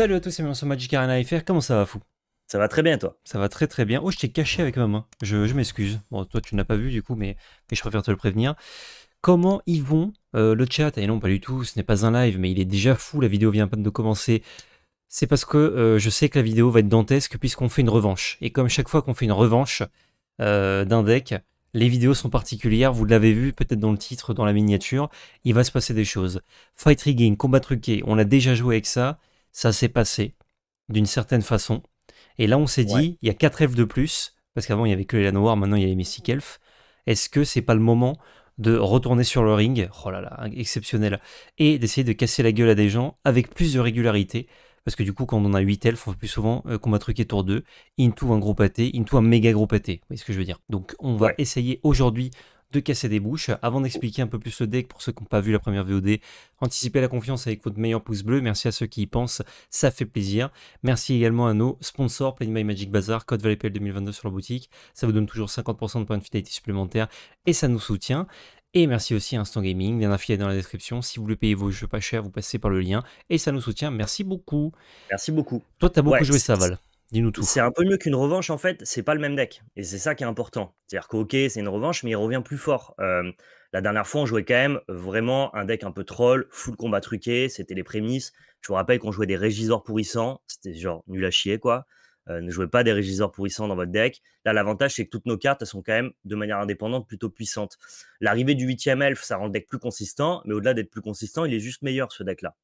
Salut à tous, c'est sur Magic Arena FR, comment ça va fou Ça va très bien toi Ça va très très bien. Oh, je t'ai caché avec ma main, je, m'excuse. Bon, toi tu n'as pas vu du coup, mais, je préfère te le prévenir. Comment ils vont euh, le chat Et eh non, pas du tout, ce n'est pas un live, mais il est déjà fou, la vidéo vient pas de commencer. C'est parce que euh, je sais que la vidéo va être dantesque puisqu'on fait une revanche. Et comme chaque fois qu'on fait une revanche euh, d'un deck, les vidéos sont particulières, vous l'avez vu peut-être dans le titre, dans la miniature, il va se passer des choses. Fight rigging, combat truqué, on a déjà joué avec ça, ça s'est passé d'une certaine façon. Et là, on s'est dit, il y a quatre elfes de plus, parce qu'avant, il y avait que les Lanoirs, maintenant, il y a les Mystic mm. Elfes. Est-ce que c'est pas le moment de retourner sur le ring Oh là là, exceptionnel. Et d'essayer de casser la gueule à des gens avec plus de régularité. Parce que du coup, quand on a 8 elfes, on fait plus souvent euh, combat truqué tour 2, into un gros pâté, into un méga gros pâté. Vous ce que je veux dire Donc, on va essayer aujourd'hui de casser des bouches. Avant d'expliquer un peu plus le deck pour ceux qui n'ont pas vu la première VOD, anticipez la confiance avec votre meilleur pouce bleu. Merci à ceux qui y pensent, ça fait plaisir. Merci également à nos sponsors, Play My Magic Bazaar, code ValetPL 2022 sur la boutique. Ça vous donne toujours 50% de points de fidélité supplémentaires et ça nous soutient. Et merci aussi à Instant Gaming, un affilié dans la description. Si vous voulez payer vos jeux pas chers, vous passez par le lien et ça nous soutient. Merci beaucoup. Merci beaucoup. Toi, as beaucoup joué ça, Val nous tout. C'est un peu mieux qu'une revanche en fait, c'est pas le même deck. Et c'est ça qui est important. C'est-à-dire que, ok, c'est une revanche, mais il revient plus fort. Euh, la dernière fois, on jouait quand même vraiment un deck un peu troll, full combat truqué, c'était les prémices. Je vous rappelle qu'on jouait des régisors pourrissants, c'était genre nul à chier quoi. Euh, ne jouez pas des régisseurs pourrissants dans votre deck. Là, l'avantage, c'est que toutes nos cartes, elles sont quand même, de manière indépendante, plutôt puissantes. L'arrivée du 8 ème elf, ça rend le deck plus consistant, mais au-delà d'être plus consistant, il est juste meilleur, ce deck-là.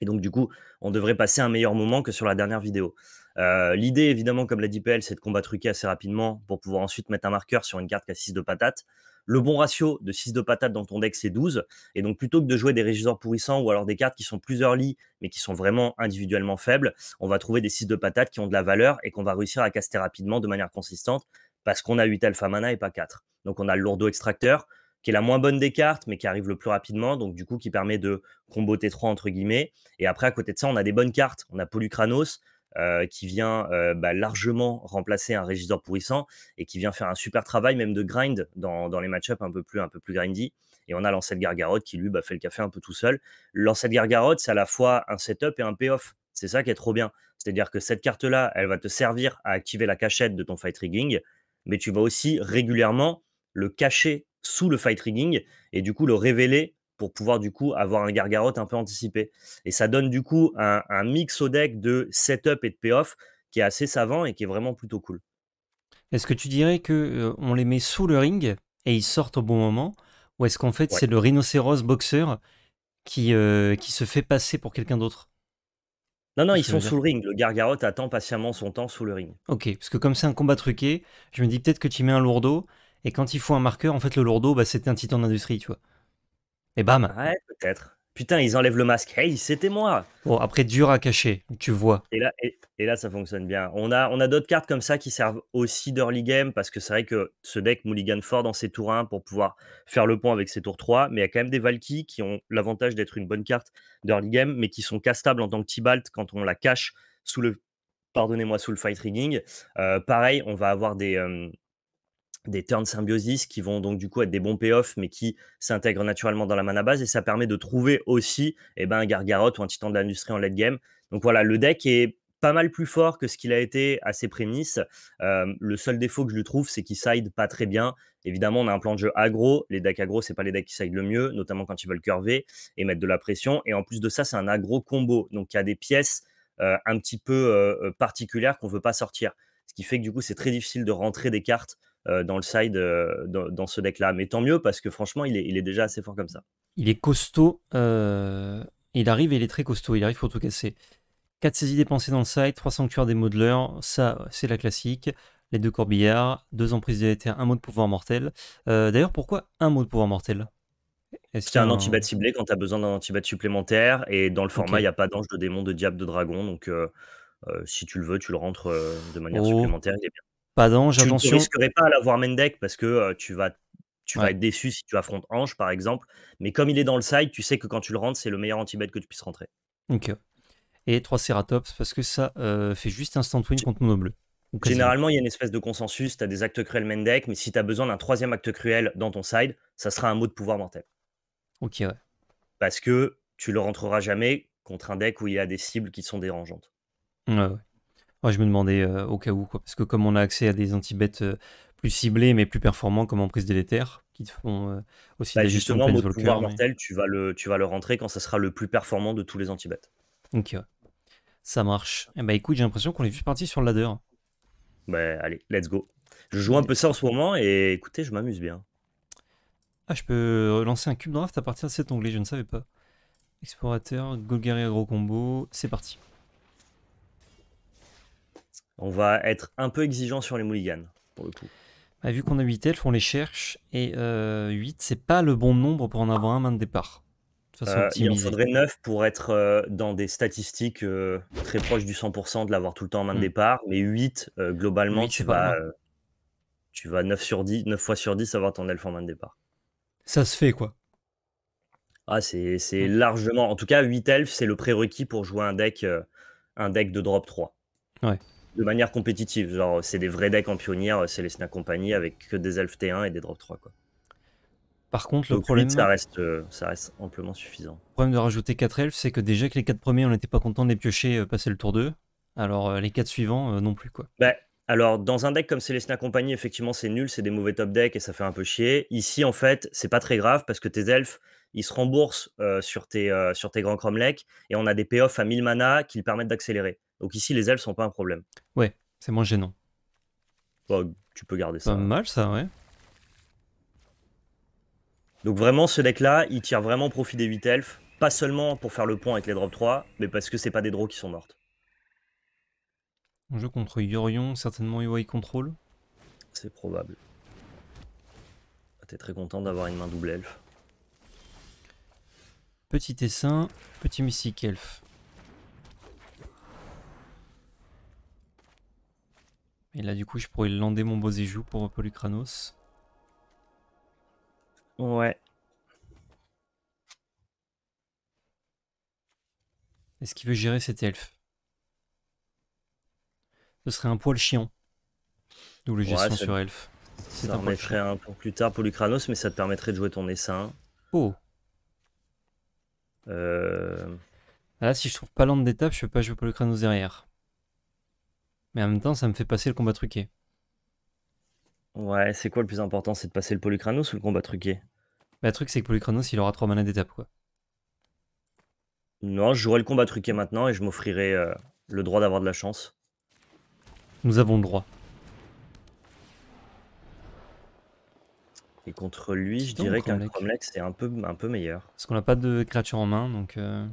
Et donc, du coup, on devrait passer un meilleur moment que sur la dernière vidéo. Euh, l'idée, évidemment, comme l'a dit PL, c'est de combattre truquer assez rapidement pour pouvoir ensuite mettre un marqueur sur une carte qui a 6 de patate. Le bon ratio de 6 de patate dans ton deck, c'est 12. Et donc, plutôt que de jouer des régisseurs pourrissants ou alors des cartes qui sont plusieurs lits mais qui sont vraiment individuellement faibles, on va trouver des 6 de patate qui ont de la valeur et qu'on va réussir à caster rapidement de manière consistante parce qu'on a 8 alpha mana et pas 4. Donc, on a le lourdeau extracteur qui est la moins bonne des cartes, mais qui arrive le plus rapidement, donc du coup qui permet de comboter 3 entre guillemets. Et après, à côté de ça, on a des bonnes cartes. On a Polucranos, euh, qui vient euh, bah, largement remplacer un régisseur pourrissant et qui vient faire un super travail même de grind dans, les match-ups un peu plus un peu plus grindy. Et on a l'ancêtre Gargarotte qui lui bah, fait le café un peu tout seul. L'ancêtre Gargarotte, c'est à la fois un setup et un payoff. C'est ça qui est trop bien. C'est-à-dire que cette carte-là, elle va te servir à activer la cachette de ton fight rigging, mais tu vas aussi régulièrement le cacher sous le fight rigging et du coup le révéler pour pouvoir du coup avoir un gargarotte un peu anticipé. Et ça donne du coup un, mix au deck de setup et de payoff qui est assez savant et qui est vraiment plutôt cool. Est-ce que tu dirais que euh, on les met sous le ring et ils sortent au bon moment ou est-ce qu'en fait c'est le rhinocéros boxeur qui, euh, qui se fait passer pour quelqu'un d'autre non, non, ils sont sous le ring. Le Gargarotte attend patiemment son temps sous le ring. Ok, parce que comme c'est un combat truqué, je me dis peut-être que tu mets un lourdeau, et quand il faut un marqueur, en fait, le lourdeau, bah, c'était un titan d'industrie, tu vois. Et bam. Ouais, peut-être. Putain, ils enlèvent le masque. Hey, c'était moi. Bon, après, dur à cacher, tu vois. Et là, et, là ça fonctionne bien. On a, on a d'autres cartes comme ça qui servent aussi d'early game parce que c'est vrai que ce deck Mulligan fort dans ses tours 1 pour pouvoir faire le pont avec ses tours 3. Mais il y a quand même des Valkyries qui ont l'avantage d'être une bonne carte d'early game, mais qui sont castables en tant que Tibalt quand on la cache sous le pardonnez-moi, sous le fight rigging. Euh, pareil, on va avoir des, euh, des turns symbiosis qui vont donc du coup être des bons payoffs mais qui s'intègrent naturellement dans la mana base et ça permet de trouver aussi eh ben, un gargarotte ou un titan de l'industrie en late game. Donc voilà, le deck est pas mal plus fort que ce qu'il a été à ses prémices. Euh, le seul défaut que je lui trouve, c'est qu'il side pas très bien. Évidemment, on a un plan de jeu aggro. Les decks aggro, c'est pas les decks qui side le mieux, notamment quand ils veulent curver et mettre de la pression. Et en plus de ça, c'est un aggro combo. Donc il y a des pièces euh, un petit peu euh, particulières qu'on veut pas sortir. Ce qui fait que du coup, c'est très difficile de rentrer des cartes euh, dans le side euh, dans, ce deck-là. Mais tant mieux parce que franchement, il est, déjà assez fort comme ça. Il est costaud. Euh, il arrive et il est très costaud. Il arrive pour tout casser. 4 saisies dépensées dans le side, 3 sanctuaires des modeleurs, ça c'est la classique. Les deux corbillards, deux emprises de un mot de pouvoir mortel. D'ailleurs, pourquoi un mot de pouvoir mortel C'est -ce un antibat ciblé quand tu as besoin d'un antibat supplémentaire. Et dans le format, il a pas d'ange, de démon, de diable, de dragon. Donc si tu le veux, tu le rentres de manière oh. supplémentaire. Pas d'ange, attention. Tu ne risquerais pas à l'avoir Mendek parce que tu vas tu être déçu si tu affrontes Ange, par exemple. Mais comme il est dans le side, tu sais que quand tu le rentres, c'est le meilleur anti-bet que tu puisses rentrer. Ok. Et 3 Ceratops, parce que ça fait juste instant win contre Mono Bleu. Généralement, il y a une espèce de consensus. Tu as des actes cruels main deck, mais si tu as besoin d'un troisième acte cruel dans ton side, ça sera un mot de pouvoir mortel. Ok, ouais. Parce que tu le rentreras jamais contre un deck où il y a des cibles qui sont dérangeantes. Ouais, ouais je me demandais euh, au cas où, Parce que comme on a accès à des anti-bêtes euh, plus ciblés mais plus performants comme en prise délétère, qui te font euh, aussi bah, des justement, de pouvoir mortel, tu vas, le, tu vas le rentrer quand ça sera le plus performant de tous les anti-bêtes. Ok, ça marche. Eh bah écoute, j'ai l'impression qu'on est juste parti sur le ladder. Bah allez, let's go. Je joue un peu ça en ce moment et écoutez, je m'amuse bien. Ah, je peux relancer un cube draft à partir de cet onglet, je ne savais pas. Explorateur, Golgaria gros combo, c'est parti on va être un peu exigeant sur les mulligans, pour bah, vu qu'on a 8 elfes, on les cherche, et euh, 8, c'est pas le bon nombre pour en avoir un main de départ. Euh, il en faudrait 9 pour être euh, dans des statistiques euh, très proches du 100% de l'avoir tout le temps en main de mm. départ, mais 8, globalement, tu, vas, tu vas 9, 10, 9 fois sur 10 avoir ton elfe en main de départ. Ça se fait, quoi. Ah, c'est mm. largement. En tout cas, 8 elfes, c'est le prérequis pour jouer un deck, un deck de drop 3. Ouais de manière compétitive. Genre, c'est des vrais decks en pionnière, euh, c'est les Snack Company avec que des elfes T1 et des drop 3. Quoi. Par contre, le problème. ça, reste, euh, ça reste amplement suffisant. Le problème de rajouter 4 elfes, c'est que déjà que les 4 premiers, on n'était pas content de les piocher euh, passer le tour 2. Alors, les 4 suivants, non plus. quoi. Bah, alors, dans un deck comme Célestina Company, effectivement, c'est nul, c'est des mauvais top decks et ça fait un peu chier. Ici, en fait, c'est pas très grave parce que tes elfes, il se rembourse euh, sur, tes, euh, sur tes grands cromlech et on a des payoffs à 1000 mana qui le permettent d'accélérer. Donc ici, les elfes sont pas un problème. Ouais, c'est moins gênant. Bah, tu peux garder ça. Pas mal ça, ouais. Donc vraiment, ce deck-là, il tire vraiment profit des 8 elfes, pas seulement pour faire le point avec les drop 3, mais parce que c'est pas des draws qui sont mortes. On joue contre Yorion, certainement UI Control. C'est probable. Ah, t'es très content d'avoir une main double elfe. Petit essaim, petit mystique elf. Et là, du coup, je pourrais lander mon Bozéjou pour Polycranos. Ouais. Est-ce qu'il veut gérer cet elfe Ce serait un poil chiant. D'où le gestion sur elf. Ça un un pour plus tard pour lucranos mais ça te permettrait de jouer ton essaim. Oh euh, là, si je trouve pas l'onde d'étape, je peux pas jouer pour le derrière. Mais en même temps, ça me fait passer le combat truqué. Ouais, c'est quoi le plus important C'est de passer le Polychranos ou le combat truqué Mais bah, Le truc, c'est que Polychranos, il aura 3 manas d'étape, quoi. Non, je jouerai le combat truqué maintenant et je m'offrirai euh, le droit d'avoir de la chance. Nous avons le droit. Et contre lui, je dirais qu'un Cromlech c'est un peu, un peu meilleur. Parce qu'on n'a pas de créature en main, donc. Euh.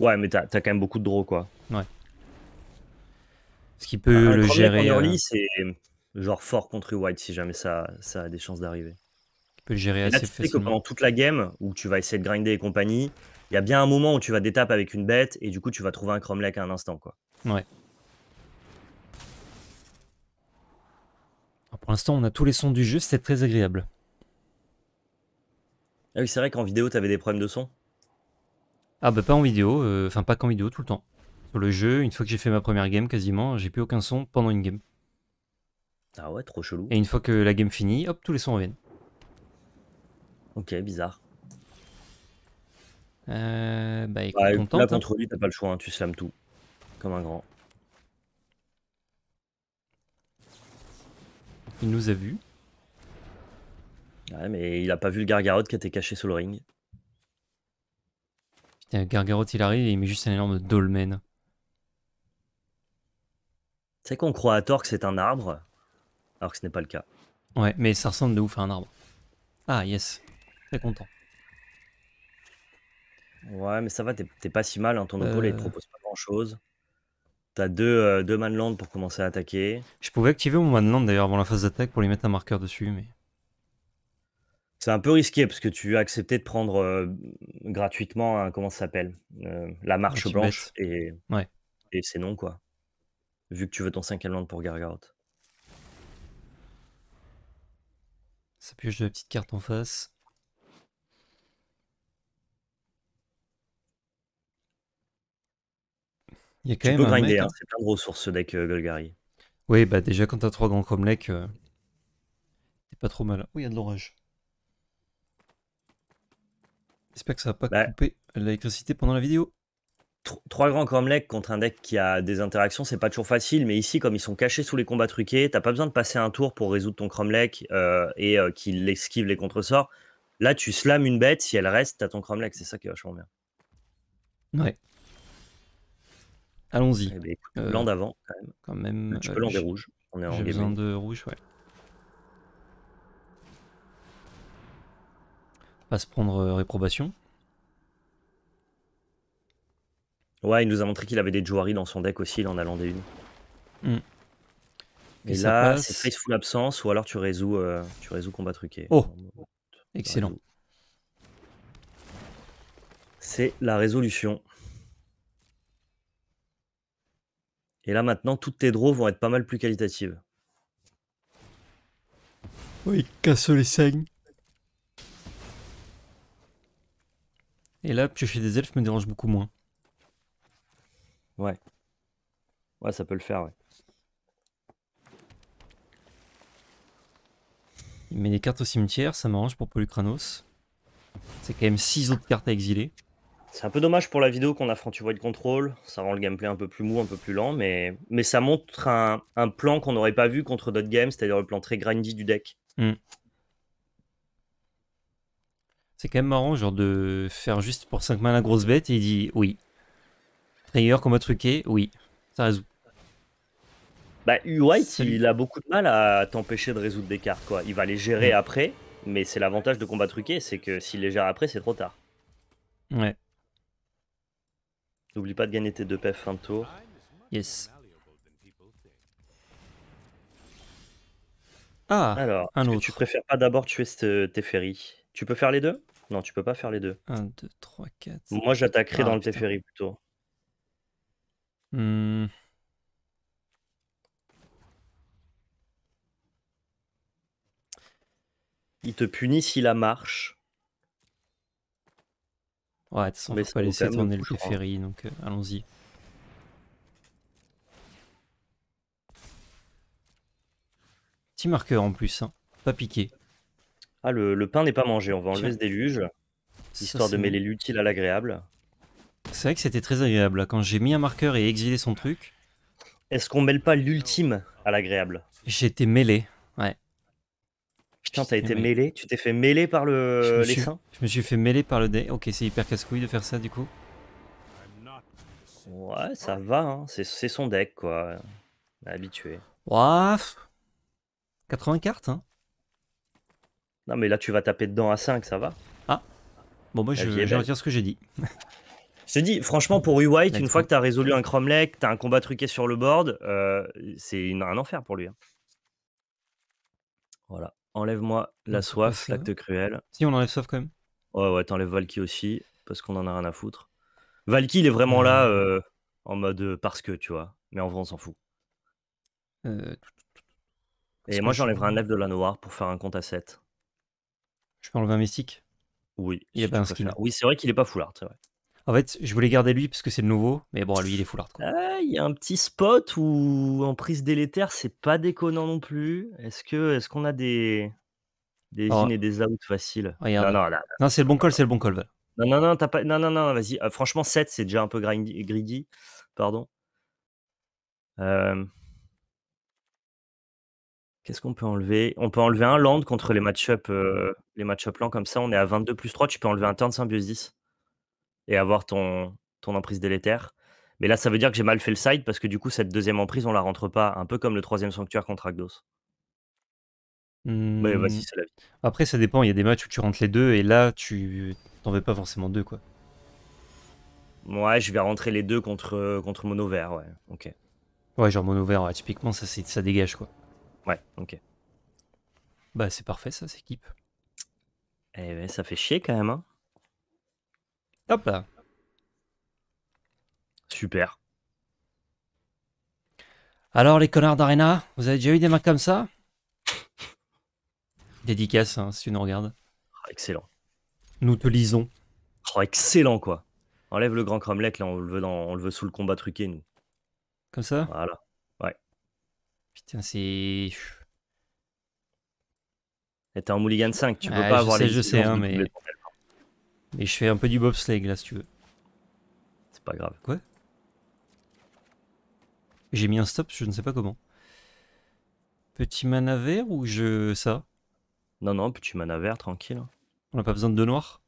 Ouais, mais t'as as quand même beaucoup de draws, quoi. Ouais. Ce qui peut le gérer. En early, euh. c'est genre fort contre White si jamais ça, ça a des chances d'arriver. Tu peut le gérer assez là, que pendant toute la game où tu vas essayer de grinder et compagnie, il y a bien un moment où tu vas d'étape avec une bête et du coup tu vas trouver un cromlech à un instant, quoi. Ouais. Pour l'instant, on a tous les sons du jeu, c'est très agréable. Ah oui, c'est vrai qu'en vidéo, tu avais des problèmes de son Ah bah pas en vidéo, euh, enfin pas qu'en vidéo, tout le temps. Sur le jeu, une fois que j'ai fait ma première game, quasiment, j'ai plus aucun son pendant une game. Ah ouais, trop chelou. Et une fois que la game finit, hop, tous les sons reviennent. Ok, bizarre. Euh, bah écoute, hein. contre lui, t'as pas le choix, hein, tu slams tout, comme un grand. Il nous a vus. Ouais, mais il a pas vu le Gargarot qui était caché sous le ring. Putain, Gargarotte il arrive et il met juste un énorme dolmen. C'est qu'on croit à tort que c'est un arbre, alors que ce n'est pas le cas. Ouais, mais ça ressemble de ouf à un arbre. Ah, yes. Très content. Ouais, mais ça va, t'es pas si mal, hein. ton oppo il euh. propose pas grand chose. T'as deux, euh, deux manland pour commencer à attaquer. Je pouvais activer mon manland d'ailleurs avant la phase d'attaque pour lui mettre un marqueur dessus, mais. C'est un peu risqué parce que tu as accepté de prendre euh, gratuitement, hein, comment s'appelle euh, La marche blanche et, ouais. et c'est non quoi. Vu que tu veux ton 5 land pour Gargaroth. Ça pioche de la petite carte en face. Il y a quand même peux grinder, hein, hein. c'est plein de ressources ce deck euh, Golgari. Oui, bah déjà quand t'as trois grands cromlech, euh, t'es pas trop mal. Oui, il y a de l'orage. J'espère que ça va pas bah couper l'électricité pendant la vidéo. Trois grands cromlech contre un deck qui a des interactions, c'est pas toujours facile, mais ici, comme ils sont cachés sous les combats truqués, t'as pas besoin de passer un tour pour résoudre ton cromlech euh, et qu'il esquive les contresorts. Là, tu slams une bête, si elle reste, t'as ton cromlech, c'est ça qui est vachement bien. Ouais. Allons-y. Eh ben, euh, l'an d'avant, quand même. Quand même. Un euh, On est en J'ai besoin de rouge, ouais. va se prendre euh, réprobation. Ouais, il nous a montré qu'il avait des Jouari dans son deck aussi, il en a des une. Hmm. Et, Et là, c'est fout Absence, ou alors tu résous, tu résous combat truqué. Oh Excellent. C'est la résolution. Et là maintenant, toutes tes draws vont être pas mal plus qualitatives. Oui, casse les saignes. Et là, piocher des elfes me dérange beaucoup moins. Ouais. Ouais, ça peut le faire, ouais. Il met des cartes au cimetière, ça m'arrange pour Polucranos. C'est quand même 6 autres cartes à exiler. C'est un peu dommage pour la vidéo qu'on a vois Void Control. Ça rend le gameplay un peu plus mou, un peu plus lent, mais, mais ça montre un, plan qu'on n'aurait pas vu contre d'autres games, c'est-à-dire le plan très grindy du deck. Hmm. C'est quand même marrant, genre, de faire juste pour 5 mains la grosse bête et il dit oui. Trigger, combat truqué, oui. Ça résout. Bah, U White, il a beaucoup de mal à t'empêcher de résoudre des cartes, quoi. Il va les gérer hmm. après, mais c'est l'avantage de combat truqué, c'est que s'il les gère après, c'est trop tard. Ouais. N'oublie pas de gagner tes deux PF fin de tour. Yes. Ah, Alors, un tu préfères pas d'abord tuer ce euh, Teferi Tu peux faire les deux Non, tu peux pas faire les deux. 1, 2, 3, 4. Moi, j'attaquerai dans le Teferi plutôt. Hmm. Il te punit s'il la marche. Ouais, de toute façon, pas laisser tourner le ferry, hein. donc euh, allons-y. Petit marqueur en plus, hein. pas piqué. Ah, le, pain n'est pas mangé, on va enlever ce déluge, histoire de mêler l'utile à l'agréable. C'est vrai que c'était très agréable, quand j'ai mis un marqueur et exilé son truc. Est-ce qu'on mêle pas l'ultime à l'agréable J'étais mêlé, ouais. Putain, t'as été mêlé, tu t'es fait mêler par le je me suis... Je me suis fait mêler par le dé. Ok, c'est hyper casse-couille de faire ça du coup. Ouais, ça va, hein. c'est son deck quoi. Habitué. Waf 80 cartes, hein. Non, mais là tu vas taper dedans à 5, ça va. Ah Bon, moi je, je retire ce que j'ai dit. Je te dis, franchement, pour U-White, une fois que t'as résolu un cromlech, t'as un combat truqué sur le board, euh, c'est un enfer pour lui. Hein. Voilà. Enlève-moi la soif, l'acte cruel. Si, on enlève soif quand même. Ouais, ouais, t'enlèves Valky aussi, parce qu'on en a rien à foutre. Valky, il est vraiment là euh. Euh, en mode euh, parce que, tu vois. Mais en vrai, on s'en fout. Et moi, j'enlèverai un lève de la noire pour faire un compte à 7. Je peux enlever un mystique Oui. Il Oui, c'est vrai qu'il est pas foulard, c'est vrai. En fait, je voulais garder lui parce que c'est le nouveau, mais bon, lui, il est foulard Il y a un petit spot où en prise délétère, c'est pas déconnant non plus. Est-ce que est-ce qu'on a des des in et des out faciles Non, non, non, c'est le bon call, c'est le bon call. Non, non, non, pas... non, non, non vas-y. Ah, franchement, 7, c'est déjà un peu grindy, greedy. Pardon. Euh, qu'est-ce qu'on peut enlever On peut enlever un land contre les match-up euh, les match lents comme ça. On est à 22 plus 3. Tu peux enlever un turn symbiosis et avoir ton, ton emprise délétère. Mais là, ça veut dire que j'ai mal fait le side parce que du coup, cette deuxième emprise, on la rentre pas, un peu comme le troisième sanctuaire contre Agdos. Mmh. la vie. Après, ça dépend. Il y a des matchs où tu rentres les deux et là, tu t'en veux pas forcément deux, quoi. Ouais, je vais rentrer les deux contre, contre mono vert, ouais. Ok. Ouais, genre mono vert, typiquement, ça, ça dégage, quoi. Ouais, ok. Bah, c'est parfait, ça, cette équipe. Eh ben, ça fait chier quand même, hein. Hop là. Super. Alors les connards d'Arena, vous avez déjà eu des mains comme ça Dédicace hein, si tu nous regardes. Ah, excellent. Nous te lisons. Oh, excellent quoi. Enlève le grand cromlech, là on le, veut dans, on le veut sous le combat truqué nous. Comme ça Voilà. Ouais. Putain c'est... Et t'es en Mulligan 5, tu peux pas avoir les... Je sais, un hein, mais... Mais je fais un peu du bobsleigh là si tu veux. C'est pas grave. Quoi J'ai mis un stop, je ne sais pas comment. Petit vert ou je. ça Non, non, petit vert, tranquille. On n'a pas besoin de noir.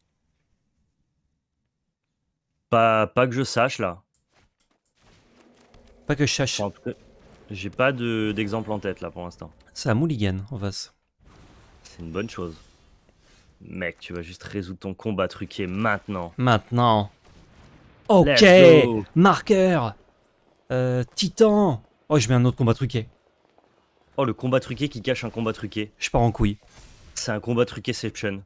pas, pas que je sache là. Pas que je sache. J'ai pas d'exemple en tête là pour l'instant. C'est un Mulligan en face. C'est une bonne chose. Mec, tu vas juste résoudre ton combat truqué maintenant. Maintenant. Ok, marqueur. titan. Oh, je mets un autre combat truqué. Oh, le combat truqué qui cache un combat truqué. Je pars en couille. C'est un combat truquéception.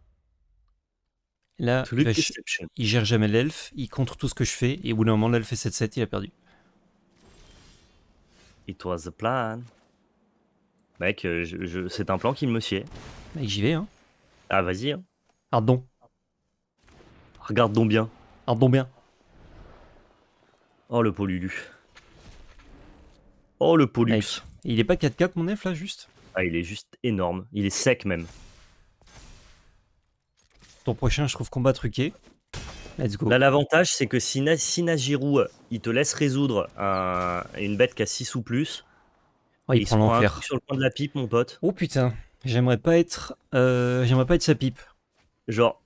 Là, il gère jamais l'elfe, il contre tout ce que je fais, et au bout d'un moment, l'elfe fait 7-7, il a perdu. It was the plan. Mec, euh, c'est un plan qui me sied. Mec, j'y vais, hein. Ah, vas-y. Hein. Ardon. Regarde donc bien. Ardon bien. Oh, le pollu, Oh, le Pollux. il est pas 4 4 mon F là, juste Ah, il est juste énorme. Il est sec même. Ton prochain, je trouve combat truqué. Let's go. Là, l'avantage, c'est que si, Na Najiru, il te laisse résoudre une bête qui a 6 ou plus. Oh, il prend l'enfer. Sur le point de la pipe, mon pote. Oh putain. J'aimerais pas être, euh, j'aimerais pas être sa pipe. Genre,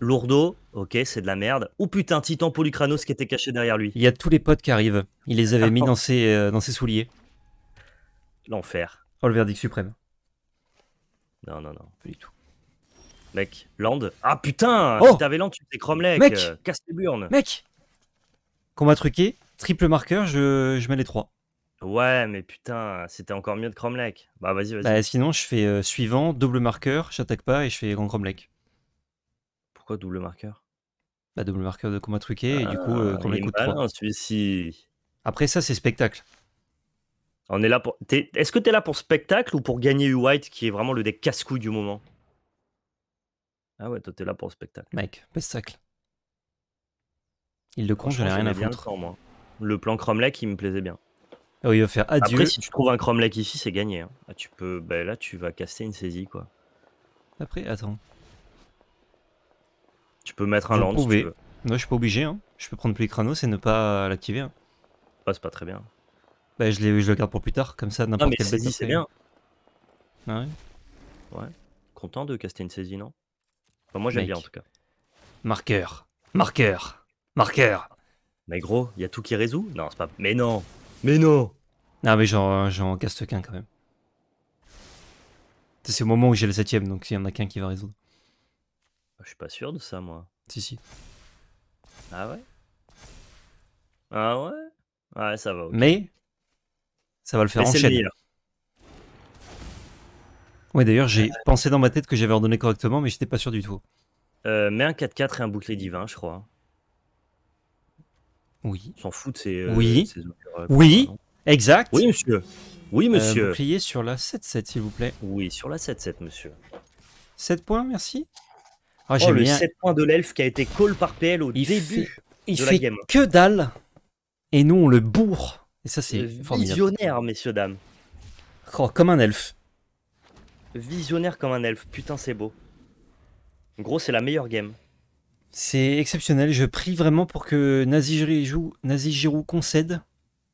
Lourdeau, ok, c'est de la merde. Ou putain, Titan Polycranos qui était caché derrière lui. Il y a tous les potes qui arrivent. Il les avait ah, mis oh. dans ses, euh, dans ses souliers. L'enfer. Oh, le verdict suprême. Non, non, non. Pas du tout. Mec, Land. Ah putain oh Si t'avais Land, tu fais Cromlech. Mec euh, Casse les burnes. Mec Combat truqué, triple marqueur, je mets les trois. Ouais, mais putain, c'était encore mieux de Cromlech. Bah vas-y, vas-y. Bah, sinon, je fais euh, suivant, double marqueur, j'attaque pas et je fais grand Cromlech. Pourquoi double marqueur Bah double marqueur de combat truqué et du coup, euh, ah, coûte celui-ci. Après ça, c'est spectacle. On est là pour. Est-ce que t'es là pour spectacle ou pour gagner U-White qui est vraiment le deck casse cou du moment Ah ouais, toi t'es là pour spectacle. Mec, spectacle. Il le con, j'en ai rien à foutre. Le, moi. le plan Cromlech, il me plaisait bien. Oh, il va faire adieu. Après, si tu trouves un Chrome ici, c'est gagné. Hein. Ah, tu peux, ben, là, tu vas caster une saisie, quoi. Après, attends. Tu peux mettre un land si tu veux. je suis pas obligé. Hein. Je peux prendre plus les crano et ne pas l'activer. Hein. Ah, c'est pas très bien. Bah, je, je le garde pour plus tard, comme ça, n'importe quelle saisie, c'est bien. Ah ouais. Ouais. Content de caster une saisie, non Bah Moi, j'aime bien, en tout cas. Marqueur. Marqueur. Marqueur. Mais gros, il y a tout qui résout Non, c'est pas... Mais non mais non Ah mais j'en, j'en casse qu'un quand même. C'est au moment où j'ai le septième, donc il y en a qu'un qui va résoudre. Bah, je suis pas sûr de ça, moi. Si, si. Ah ouais Ah ouais Ouais, ça va. Mais ça va le faire enchaîner. Ouais, d'ailleurs, j'ai euh, pensé dans ma tête que j'avais ordonné correctement, mais j'étais pas sûr du tout. Euh, mais un 4-4 et un bouclier divin, je crois. Oui. s'en fout c'est euh, oui. Euh, oui. Exact. Oui, monsieur. Oui, euh, monsieur. Euh, sur la 7-7, s'il vous plaît. Oui, sur la 7-7, monsieur. 7 points, merci. Ah, oh, le 7 points de l'elfe qui a été call par PL au il début il de fait game. que dalle. Et nous, on le bourre. Et ça, c'est Visionnaire, messieurs, dames. Oh, comme un elfe. Visionnaire comme un elfe. Putain, c'est beau. En gros, c'est la meilleure game. C'est exceptionnel. Je prie vraiment pour que Nazi concède.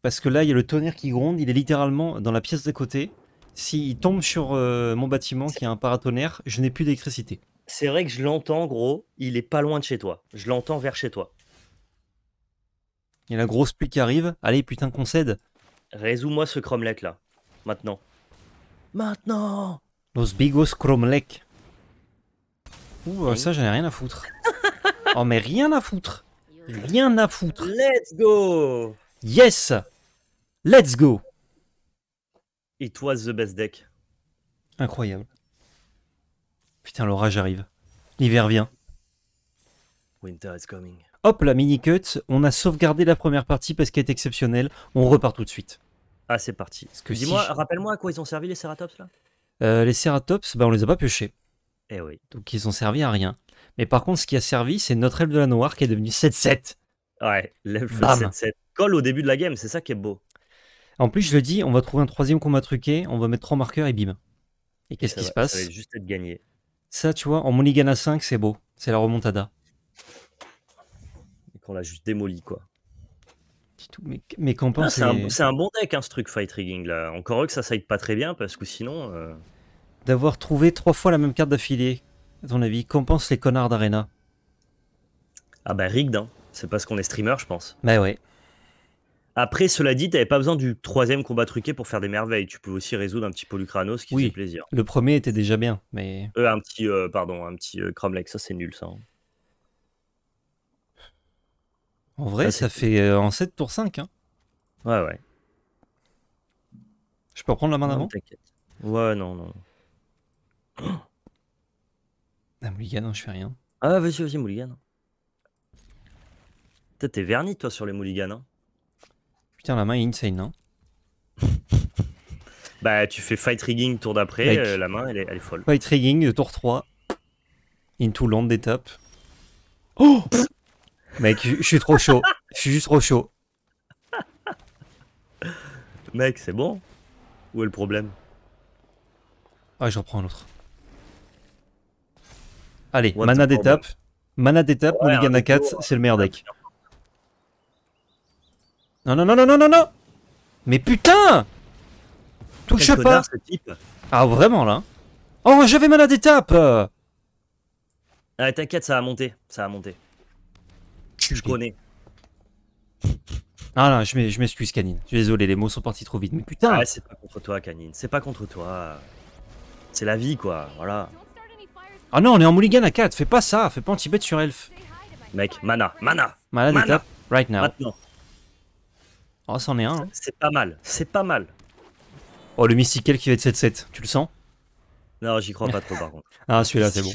Parce que là, il y a le tonnerre qui gronde. Il est littéralement dans la pièce de côté. S'il tombe sur euh, mon bâtiment, qui a un paratonnerre, je n'ai plus d'électricité. C'est vrai que je l'entends, gros. Il est pas loin de chez toi. Je l'entends vers chez toi. Il y a la grosse pluie qui arrive. Allez, putain, concède. Résous-moi ce cromlech là. Maintenant. Maintenant Los bigos cromlech. Ouh, ça, j'en ai rien à foutre. oh, mais rien à foutre. Rien à foutre. Let's go. Yes. Let's go. It was the best deck. Incroyable. Putain, l'orage arrive. L'hiver vient. Winter is coming. Hop, la mini-cut. On a sauvegardé la première partie parce qu'elle est exceptionnelle. On repart tout de suite. Ah, c'est parti. Dis-moi, rappelle-moi à quoi ils ont servi les Ceratops là euh, Les Ceratops, bah, on les a pas piochés. Eh oui. Donc ils ont servi à rien. Mais par contre, ce qui a servi, c'est notre elfe de la noire qui est devenue 7-7. Ouais, l'elfe 7-7. Colle au début de la game, c'est ça qui est beau. En plus, je le dis, on va trouver un troisième combat truqué, on va mettre trois marqueurs et bim. Et qu'est-ce qui se passe Ça juste être gagné. Ça, tu vois, en Monigana 5, c'est beau. C'est la remontada. Et qu'on l'a juste démoli, quoi. Tout. Mais, mais qu'en ah, pense. c'est un, bon deck, hein, ce truc Fight Rigging. Là. Encore que ça side pas très bien, parce que sinon. Euh, D'avoir trouvé trois fois la même carte d'affilée, à ton avis, qu'en pensent les connards d'Arena Ah bah rigged, hein. c'est parce qu'on est streamer, je pense. Bah ouais. Après, cela dit, t'avais pas besoin du troisième combat truqué pour faire des merveilles. Tu peux aussi résoudre un petit ce qui fait plaisir. Le premier était déjà bien, mais. Euh, un petit, euh, pardon, un petit euh, ça c'est nul ça. Hein. En vrai, ça, fait euh, en 7 pour 5. Hein. Ouais, ouais. Je peux reprendre la main d'avant Ouais, non, non. Ah, hein, je fais rien. Ah, vas-y, vas-y, Mulligan. t'es verni, toi, sur les Mulligan. Hein. Putain, la main est insane, non hein. bah, tu fais Fight Rigging tour d'après, euh, la main, elle est, elle folle. Fight Rigging, tour 3. Into land des Oh Mec, je suis trop chaud. Je suis juste trop chaud. Mec, c'est bon Où est le problème Ah, j'en prends un autre. Allez, mana d'étape. Mana d'étape, ouais, Mulligan à 4, c'est le meilleur euh, deck. Non, non, non, non, non, non, non Mais putain Touche pas Ah, vraiment, là Oh, j'avais mana d'étape Ah, t'inquiète, ça a monté, ça a monté. Je connais. Ah non, je m'excuse, Canine. Je suis désolé, les mots sont partis trop vite. Mais putain! Ah c'est pas contre toi, Canine. C'est pas contre toi. C'est la vie, quoi. Voilà. Ah non, on est en mulligan à 4, fais pas ça, fais pas anti-bet sur elf. Mec, mana, mana. Mana, right now. Oh, c'en est un. Hein. C'est pas mal, c'est pas mal. Oh, le mysticel qui va être 7-7, tu le sens Non, j'y crois pas trop par contre. ah, celui-là, c'est bon.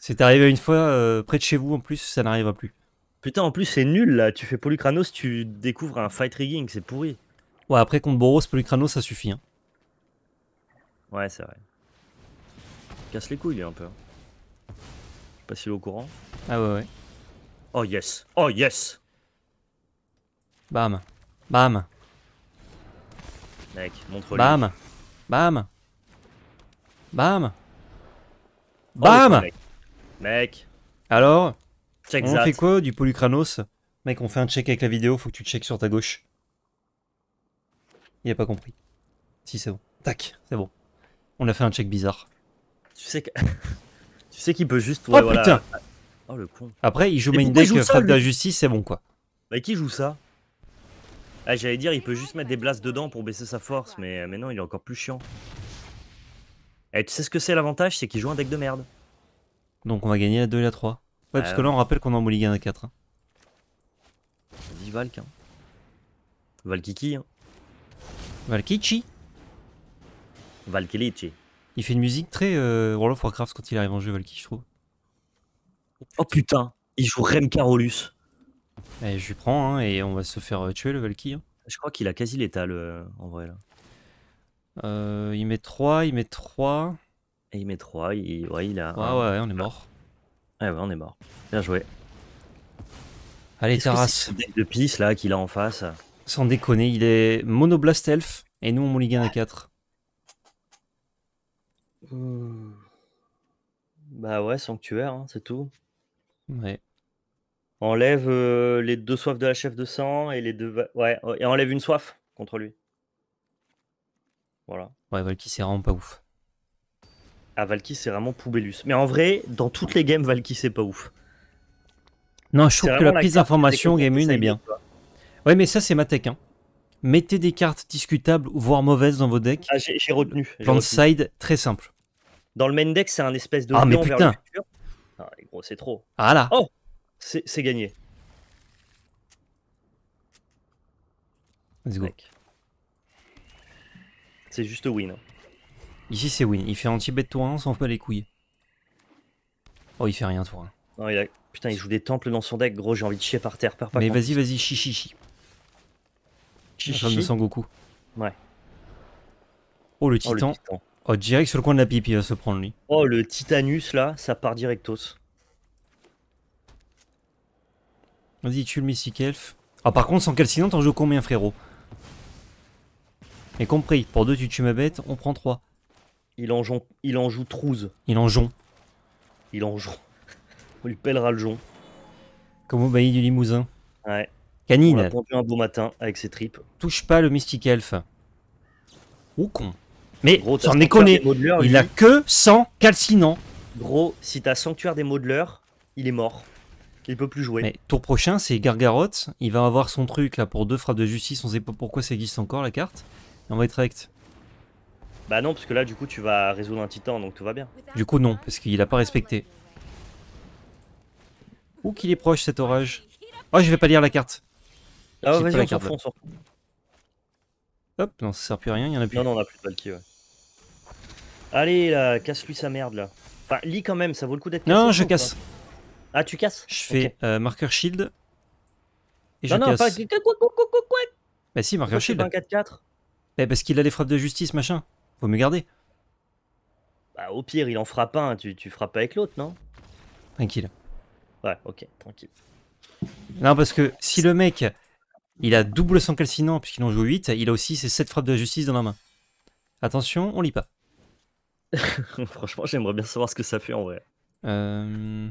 C'est arrivé une fois euh, près de chez vous en plus, ça n'arrivera plus. Putain, en plus, c'est nul là. Tu fais Polycranos, tu découvres un fight rigging, c'est pourri. Ouais, après contre Boros, Polycranos, ça suffit. Hein. Ouais, c'est vrai. Casse les couilles, un peu pas si au courant. Ah ouais, ouais. Oh yes, oh yes Bam, bam Mec, montre le Bam, bam Bam oh, Bam mec. Alors check On fait quoi du Polycranos Mec, on fait un check avec la vidéo, faut que tu checkes sur ta gauche. Il a pas compris. Si, c'est bon. Tac, c'est bon. On a fait un check bizarre. Tu sais que... Tu sais qu'il peut juste. Oh, ouais, oh putain Oh le con. Après, il joue une deck, frappe de la justice, c'est bon quoi. Bah qui joue ça ah, j'allais dire, il peut juste mettre des blasts dedans pour baisser sa force, mais, euh, maintenant, il est encore plus chiant. Et eh, tu sais ce que c'est l'avantage C'est qu'il joue un deck de merde. Donc on va gagner la 2 et la 3. Ouais, parce que euh, là on rappelle qu'on est en mulligan à 4. Hein. Vas-y, Valk. Hein. Valkiki. Hein. Valkichi. Il fait une musique très euh, World of Warcraft quand il arrive en jeu, Valkyrie, je trouve. Oh putain, il joue Rem Carolus. Eh, je lui prends hein, et on va se faire euh, tuer le Valkyrie. Hein. Je crois qu'il a quasi l'état, euh, en vrai là. il met 3, il met 3. Et il met 3, il... ouais, il a. ouais, ouais, on est mort. Ah. Ouais, ouais, on est mort. Bien joué. Allez, Terrasse. De piste là qu'il a en face. Sans déconner, il est monoblast elf et nous on mulligan à 4. Hmm. Bah ouais, sanctuaire, hein, c'est tout. Ouais. Enlève euh, les deux soifs de la chef de sang et les deux. Ouais, oh, et enlève une soif contre lui. Voilà. Ouais, Valky, c'est vraiment pas ouf. Ah, Valky, c'est vraiment poubellus. Mais en vrai, dans toutes les games, Valky, c'est pas ouf. Non, je trouve que la prise d'information, game 1 est bien. Ouais, mais ça, c'est ma tech. Hein mettez des cartes discutables, voire mauvaises dans vos decks. Ah, j'ai retenu. Plan side, très simple. Dans le main deck, c'est un espèce de. Ah, putain vers le futur. Ah, gros, c'est trop. Ah là Oh C'est gagné. Let's go. C'est juste win. Hein. Ici, c'est win. Il fait anti bête tour 1, sans pas les couilles. Oh, il fait rien tour 1. il Putain, il joue des temples dans son deck, gros, j'ai envie de chier par terre. Peur, pas mais vas-y, vas-y, chi. Chichi. de Sangoku. Ouais. Oh le oh, titan. Oh, direct sur le coin de la pipe, il va se prendre lui. Oh le titanus là, ça part directos. Vas-y, tue le Mystic Elf. Ah par contre, sans calcinant, t'en joues combien frérot Et compris, pour deux tu tues ma bête, on prend trois. Il en, joue, il en joue trouze. Il en jonc. Il en jonc. on lui pèlera le jon. Comme au bailli du Limousin. Ouais. Canine. On a un beau matin avec ses tripes. Touche pas le Mystic Elf. Ou con. Mais sans déconner, il a que 100 calcinants. Gros, si t'as Sanctuaire des Modeleurs, il est mort. Il peut plus jouer. Mais tour prochain, c'est Gargaroth. Il va avoir son truc là pour deux frappes de justice. On sait pas pourquoi ça existe encore la carte. on va être rect. Bah non, parce que là, du coup, tu vas résoudre un titan, donc tout va bien. Du coup, non, parce qu'il a pas respecté. Ou qu'il est proche cet orage. Oh, je vais pas lire la carte. Ah ouais, vas-y, on s'en fout, on s'en fout. Hop, non, ça sert plus à rien, il y en a plus. Non, non, on a plus de Valkyrie ouais. Allez, là, casse-lui sa merde, là. Enfin, lis quand même, ça vaut le coup d'être Non, je casse. Ah, tu casses Je fais euh, Marker euh, shield. Et non, quoi non, quoi pas. Bah si, Marker shield. Un 4 Bah parce qu'il a les frappes de justice, machin. Faut mieux garder. Bah au pire, il en frappe un, tu, tu frappes avec l'autre, non Tranquille. Ouais, ok, tranquille. Non, parce que si le mec, il a double son calcinant puisqu'il en joue 8. Il a aussi ses 7 frappes de la justice dans la main. Attention, on lit pas. Franchement, j'aimerais bien savoir ce que ça fait en vrai. Euh,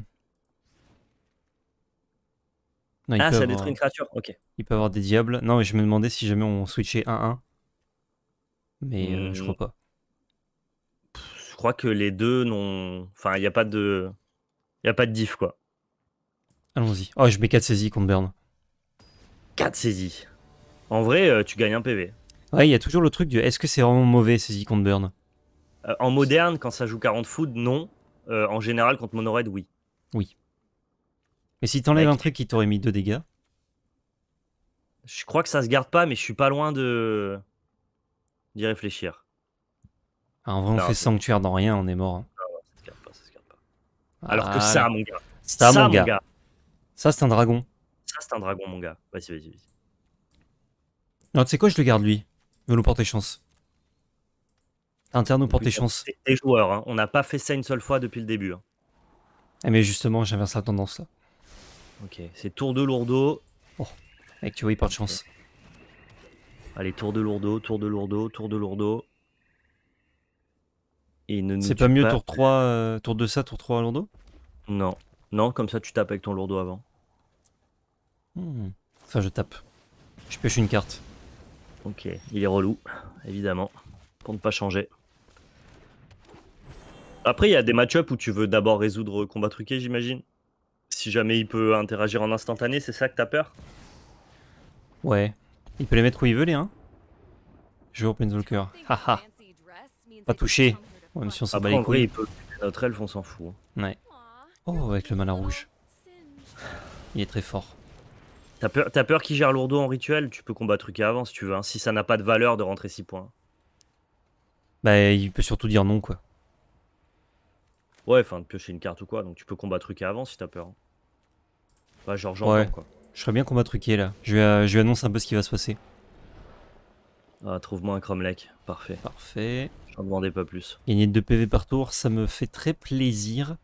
ah, ça détruit une créature, ok. Il peut avoir des diables. Non, mais je me demandais si jamais on switchait 1-1. Mais euh, je crois hmm. pas. Je crois que les deux n'ont. Enfin, il n'y a pas de. Il a pas de diff, quoi. Allons-y. Oh, je mets 4 saisies contre burn. 4 saisies. En vrai, euh, tu gagnes un PV. Ouais, il y a toujours le truc de est-ce que c'est vraiment mauvais saisie contre burn euh, En moderne, quand ça joue 40 food, non. Euh, en général, contre Monored, oui. Oui. Mais si tu enlèves un truc qui t'aurait mis 2 dégâts Je crois que ça se garde pas, mais je suis pas loin de. d'y réfléchir. Ah, en vrai, on fait sanctuaire dans rien, on est mort. Alors que ah. ça, mon gars. Ça, mon gars. Ça, c'est un dragon. Ça, c'est un dragon, mon gars. Vas-y, vas-y, vas-y. Non, tu sais quoi, je le garde, lui. Il va nous porter chance. Interne nous porter chance. C'est des joueurs, hein. on n'a pas fait ça une seule fois depuis le début. Hein. Eh, mais justement, j'inverse la tendance là. Ok, c'est tour de lourdeau. Oh, mec, tu vois, il porte chance. Allez, tour de lourdeau, tour de lourdeau, tour de lourdeau. Et ne C'est pas mieux tour 3, euh, tour de ça, tour 3 à lourdeau Non, non, comme ça tu tapes avec ton lourdeau avant. Hmm. Enfin, je tape. Je pêche une carte. Ok, il est relou, évidemment, pour ne pas changer. Après, il y a des match-up où tu veux d'abord résoudre combat truqué, j'imagine. Si jamais il peut interagir en instantané, c'est ça que t'as peur Ouais. Il peut les mettre où il veut, les hein open Ha Haha. pas touché. Même si on s'en bat les couilles. il peut... Notre elf, on s'en fout. Ouais. Oh, avec le mana rouge. Il est très fort. T'as peur, peur qu'il gère lourdeau en rituel Tu peux combattre avant si tu veux, hein, si ça n'a pas de valeur de rentrer 6 points. Bah, il peut surtout dire non, quoi. Ouais, enfin, de piocher une carte ou quoi, donc tu peux combattre Uka avant si t'as peur. Bah, genre, genre, ouais. quoi. Je serais bien combattre truqué là. Je lui, euh, je annonce un peu ce qui va se passer. Ah, trouve-moi un Cromlech. Parfait. Parfait. J'en demandais pas plus. Gagner 2 PV par tour, ça me fait très plaisir.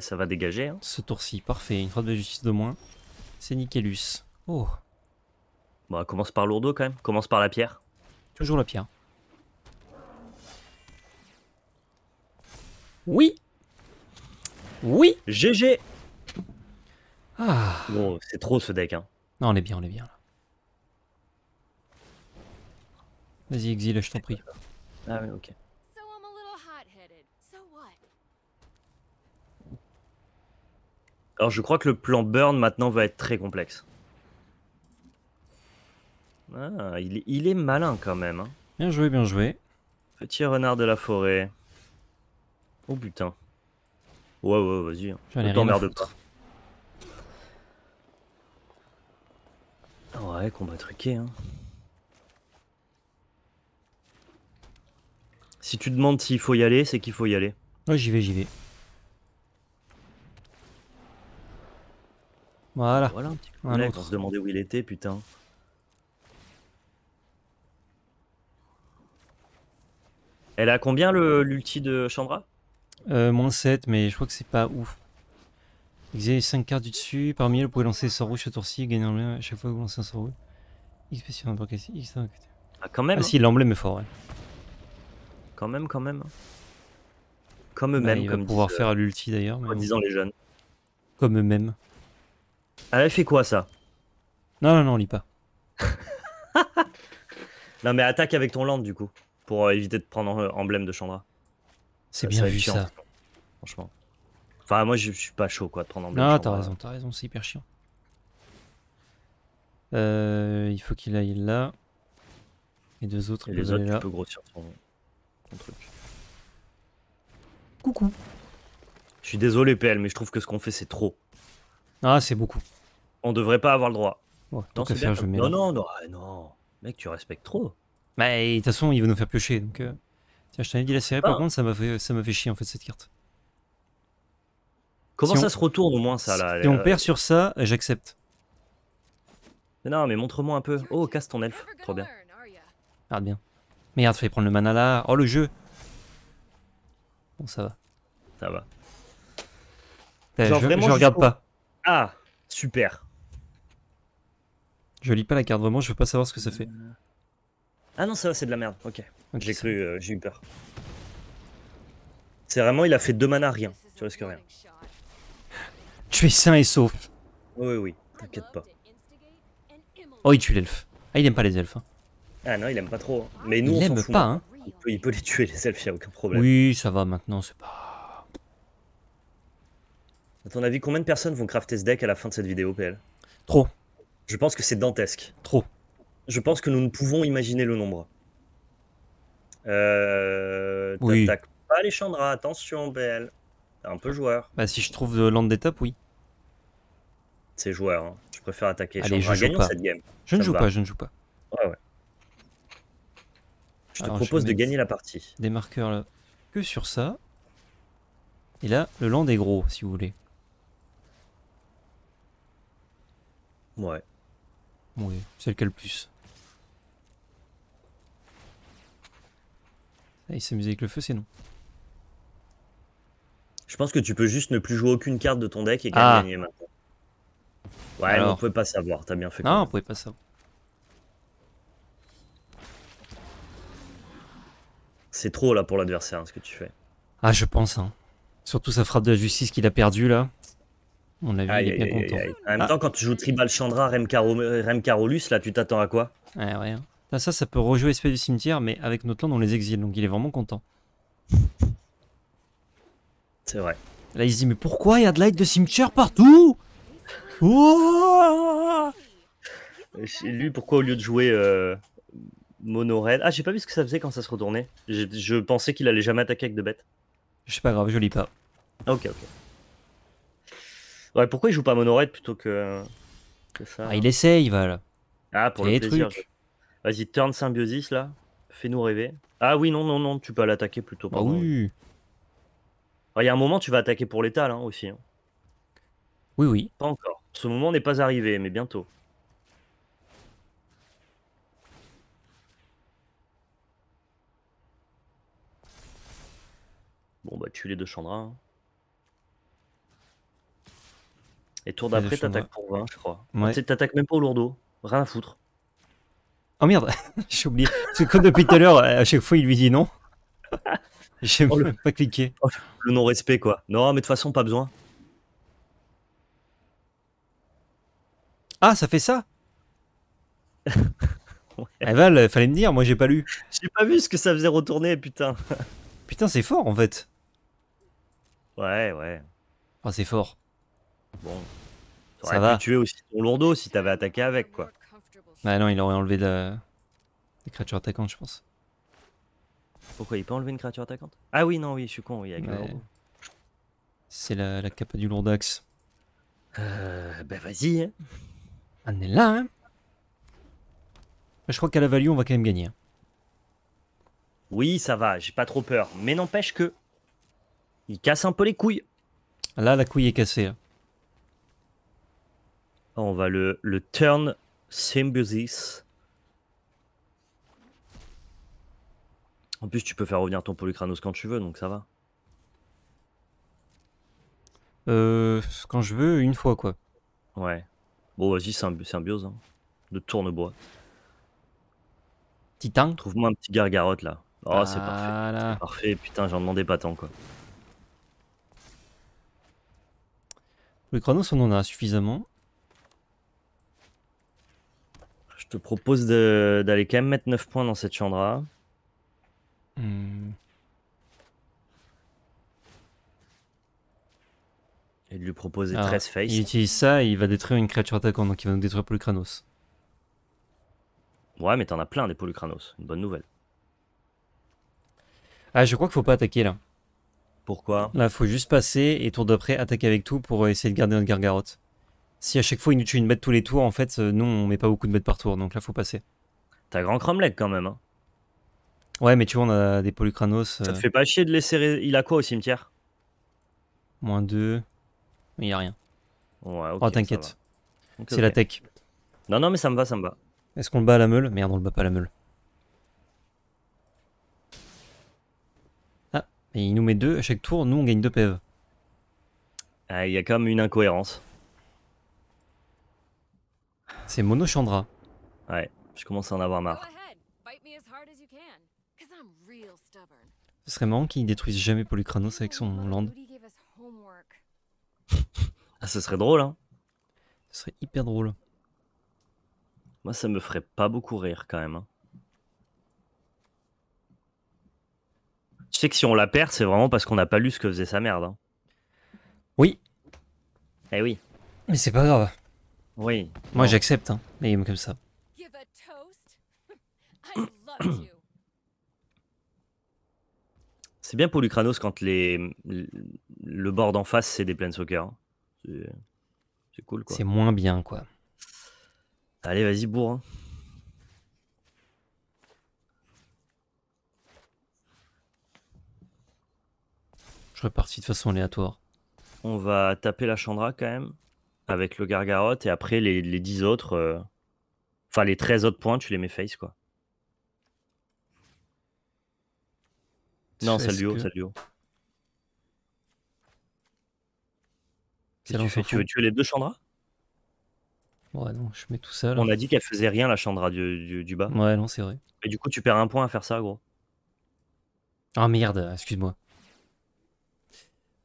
ça va dégager. Hein. Ce tour-ci, parfait. Une frappe de justice de moins. C'est Nickelus. Oh. Bon, commence par lourdeau quand même. Commence par la pierre. Toujours la pierre. Oui. Oui. GG. Ah. Bon, c'est trop ce deck. Hein. Non, on est bien, on est bien là. Vas-y, exile, je t'en prie. Ah oui, ok. Alors je crois que le plan burn maintenant va être très complexe. Ah, il, est, malin quand même. Hein. Bien joué, bien joué. Petit renard de la forêt. Oh putain. Ouais, ouais, vas-y. Ne t'emmerde pas. Ouais, combat truqué. Hein. Si tu demandes s'il faut y aller, c'est qu'il faut y aller. Ouais, j'y vais, j'y vais. Voilà. un petit coup on se demandait où il était, putain. Elle a combien l'ulti de Chandra euh, Moins 7, mais je crois que c'est pas ouf. a 5 cartes du dessus. Parmi elles, vous pouvez lancer sort rouge ce tour-ci, gagner main à chaque fois que vous lancez un sort rouge. X sur un X Ah, quand même Ah, hein. si, l'emblème est fort, ouais. Quand même, quand même. Hein. Comme bah, eux-mêmes. pouvoir faire euh, l'ulti d'ailleurs. En disant les jeunes. Comme eux-mêmes. Elle fait quoi ça Non, non, non, lis pas. non, mais attaque avec ton land du coup, pour euh, éviter de prendre euh, emblème de Chandra. C'est bien vu ça. Franchement. Enfin, moi je, suis pas chaud quoi de prendre emblème. Non, t'as raison, t'as raison, c'est hyper chiant. Euh, il faut qu'il aille là. Et deux autres, Et les autres, peux grossir Coucou. Je suis désolé, PL, mais je trouve que ce qu'on fait, c'est trop. Ah, c'est beaucoup. On devrait pas avoir le droit. non, non, non, ah, non, mec, tu respectes trop. Mais bah, de toute façon, il va nous faire piocher. Donc, euh, Tiens, je t'avais dit la série, par ah. contre, ça m'a fait, ça fait chier en fait cette carte. Comment ça se retourne au moins ça là Si on euh, perd sur ça, j'accepte. non, mais montre-moi un peu. Oh, casse ton elfe, trop bien. Regarde bien. Merde, fallait prendre le mana là. Oh, le jeu Bon, ça va. Ça va. Ben, je regarde pas. Ah, super. Je lis pas la carte vraiment, je veux pas savoir ce que ça fait. Ah non, ça va, c'est de la merde. Ok. j'ai cru, euh, j'ai eu peur. C'est vraiment, il a fait deux manas, rien. Tu risques rien. Tu es sain et sauf. oui, oui, t'inquiète pas. Oh, il tue l'elfe. Ah, il aime pas les elfes. Hein. Ah non, il aime pas trop. Hein. Mais nous, on aime fout, pas. Hein. Il, peut, les tuer, les elfes, y'a aucun problème. Oui, ça va maintenant, c'est pas. À ton avis, combien de personnes vont crafter ce deck à la fin de cette vidéo, PL Trop. Je pense que c'est dantesque. Trop. Je pense que nous ne pouvons imaginer le nombre. Euh, T'attaques pas les attention BL. T'es un peu joueur. Bah si je trouve le euh, land des top, oui. C'est joueur, hein. je préfère attaquer Allez, Je, pas. je ne joue pas, je ne joue pas. Ouais, ouais. Je te propose de gagner la partie. Des marqueurs là. Que sur ça. Et là, le land est gros, si vous voulez. Ouais. Oui, c'est lequel le plus. Ah, il s'amuser avec le feu, c'est non. Je pense que tu peux juste ne plus jouer aucune carte de ton deck et ah. gagner maintenant. Ouais, on pouvait pas savoir, t'as bien fait. Ah, on pouvait pas savoir. C'est trop là pour l'adversaire hein, ce que tu fais. Ah, je pense. Hein. Surtout sa frappe de la justice qu'il a perdu là. On a vu, il est bien content. en même temps, quand tu joues ah. Tribal Chandra, Rem, Carolus, là, tu t'attends à quoi ah, Ouais, rien. Hein. ça, ça peut rejouer Espèce du cimetière, mais avec notre land, on les exile, donc il est vraiment content. C'est vrai. Là, il se dit, mais pourquoi il y a de l'aide de cimetière partout Lui, pourquoi au lieu de jouer euh, mono Ah, j'ai pas vu ce que ça faisait quand ça se retournait. Je, pensais qu'il allait jamais attaquer avec de bêtes. Je sais pas grave, je lis pas. Ah, ok, ok. Ouais, pourquoi il joue pas Monorette plutôt que, ça ah, hein Il essaye il va là. Ah, pour le plaisir. Vas-y, turn symbiosis là. Fais-nous rêver. Ah oui, non, non, non, tu peux l'attaquer plutôt. Bah ah oui. Il y a un moment, tu vas attaquer pour l'étal hein, aussi. Hein. Oui, oui. Pas encore. Ce moment n'est pas arrivé, mais bientôt. Bon, bah, tu les deux Chandra. Hein. Et tour d'après, t'attaques pour 20, je crois. Ouais. T'attaques même pas au lourdo, Rien à foutre. Oh merde, j'ai oublié. C'est que comme depuis tout à l'heure, à chaque fois, il lui dit non. j'ai oh, pas cliqué. Oh, le non-respect, quoi. Non, mais de toute façon, pas besoin. Ah, ça fait ça eh ben, fallait me dire, moi j'ai pas lu. J'ai pas vu ce que ça faisait retourner, putain. putain, c'est fort en fait. Ouais, ouais. Oh, c'est fort. Bon. Ça va. Pu tuer aussi ton lourdeau si t'avais attaqué avec, quoi. Bah non, il aurait enlevé la... créatures attaquantes, je pense. Pourquoi il peut enlever une créature attaquante Ah oui, non, oui, je suis con, oui, avec C'est la, la capa du lourdax. Euh, bah vas-y. On hein. ah, est là, hein. bah, Je crois qu'à la value, on va quand même gagner. Hein. Oui, ça va, j'ai pas trop peur. Mais n'empêche que. Il casse un peu les couilles. Là, la couille est cassée. Ah, on va le, le turn symbiosis. En plus, tu peux faire revenir ton Polycranos quand tu veux, donc ça va. Euh, quand je veux, une fois quoi. Ouais. Bon, vas-y, symbiose. Hein. De tournebois. Titan Trouve-moi un petit gargarotte là. Oh, c'est parfait. parfait, putain, j'en demandais pas tant quoi. Polychronos, on en a suffisamment. Je te propose d'aller quand même mettre 9 points dans cette Chandra. Hmm. Et de lui proposer 13 ah, face. Il utilise ça et il va détruire une créature attaquante, donc il va nous détruire Kranos. Ouais, mais t'en as plein des Polykranos, une bonne nouvelle. Ah, je crois qu'il faut pas attaquer là. Pourquoi Là, faut juste passer et tour d'après attaquer avec tout pour essayer de garder notre gargarotte. Si à chaque fois il nous tue une bête tous les tours, en fait, euh, nous on met pas beaucoup de bêtes par tour, donc là faut passer. T'as grand cromlech quand même. Hein. Ouais, mais tu vois, on a des polycranos. Ça te euh. fait pas chier de laisser. Il a quoi au cimetière Moins 2. Il y a rien. Ouais, oh, t'inquiète. C'est la tech. Non, non, mais ça me va, ça me va. Est-ce qu'on le bat à la meule Merde, on le bat pas à la meule. Ah, et il nous met deux à chaque tour, nous on gagne deux PV. E ah, il y a quand même une incohérence. C'est Monochandra. Ouais, je commence à en avoir marre. Ce serait marrant qu'il détruise jamais Polycranos avec son land. ah, ce serait drôle, hein Ce serait hyper drôle. Moi, ça me ferait pas beaucoup rire quand même. Hein. Je sais que si on la perd, c'est vraiment parce qu'on n'a pas lu ce que faisait sa merde. Hein. Oui. Eh oui. Mais c'est pas grave. Oui. Moi j'accepte, hein, il comme ça. C'est bien pour Lucranos quand les, le bord en face c'est des plaines soccer. Hein. C'est cool quoi. C'est moins bien quoi. Allez, vas-y, bourre. Hein. Je repartis de façon aléatoire. On va taper la Chandra quand même avec le Gargarotte et après les, les 10 autres, euh, enfin les 13 autres points, tu les mets face quoi. Non, salut salut Tu, veux les deux chandras Ouais, non, je mets tout seul On a dit qu'elle faisait rien la Chandra du, du, bas. Ouais, non, c'est vrai. Et du coup, tu perds un point à faire ça, gros. Ah oh, merde, excuse-moi.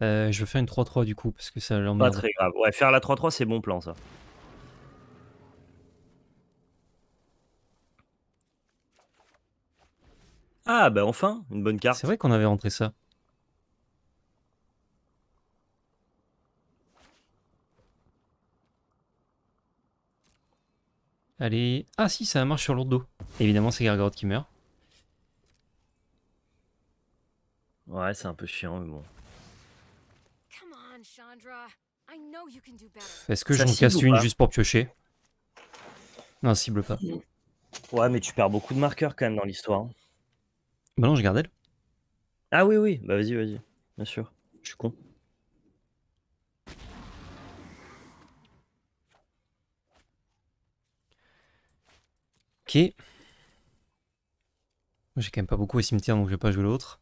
Euh, je vais faire une 3-3 du coup, parce que ça l'emmerde. Pas très grave. Ouais, faire la 3-3, c'est bon plan ça. Ah, bah enfin, une bonne carte. C'est vrai qu'on avait rentré ça. Allez. Ah si, ça marche sur l'autre dos. Évidemment, c'est Gargotte qui meurt. Ouais, c'est un peu chiant, mais bon. Est-ce que je me casse une juste pour piocher Non, cible pas. Ouais, mais tu perds beaucoup de marqueurs quand même dans l'histoire. Bah non, je garde elle. Ah oui, oui, bah vas-y, vas-y, bien sûr. Je suis con. Ok. J'ai quand même pas beaucoup au cimetière, donc je vais pas jouer l'autre.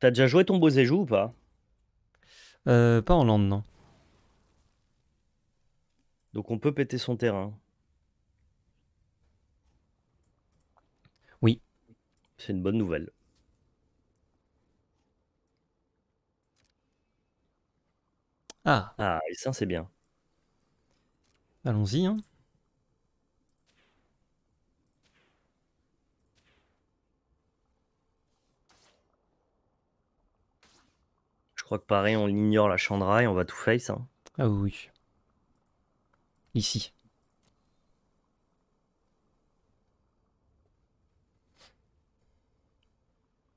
T'as déjà joué ton Zéjou ou pas euh, Pas en land, non. Donc on peut péter son terrain. Oui. C'est une bonne nouvelle. Ah. Ah, et ça c'est bien. Allons-y. Hein. crois que pareil, on ignore la Chandra et on va tout face. Hein. Ah oui. Ici.